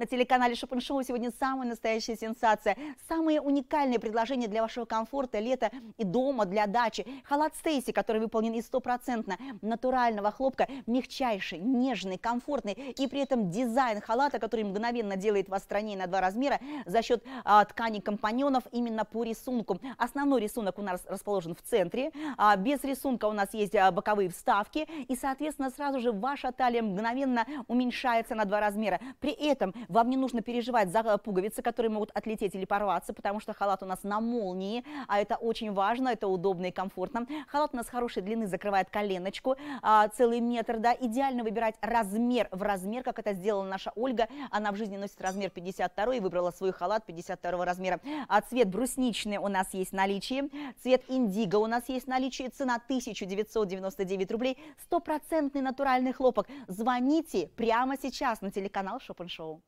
На телеканале Шопеншоу сегодня самая настоящая сенсация. Самые уникальные предложения для вашего комфорта, лета и дома, для дачи. Халат Стейси, который выполнен из стопроцентно натурального хлопка, мягчайший, нежный, комфортный. И при этом дизайн халата, который мгновенно делает вас страннее на два размера за счет а, ткани компаньонов именно по рисунку. Основной рисунок у нас расположен в центре. А, без рисунка у нас есть а, боковые вставки. И, соответственно, сразу же ваша талия мгновенно уменьшается на два размера. При этом вам не нужно переживать за э, пуговицы, которые могут отлететь или порваться, потому что халат у нас на молнии, а это очень важно, это удобно и комфортно. Халат у нас хорошей длины, закрывает коленочку, а, целый метр, да. Идеально выбирать размер в размер, как это сделала наша Ольга. Она в жизни носит размер 52 и выбрала свой халат 52 размера. А цвет брусничный у нас есть в наличии, цвет индиго у нас есть в наличии, цена 1999 рублей, стопроцентный натуральный хлопок. Звоните прямо сейчас на телеканал Шопен Шоу.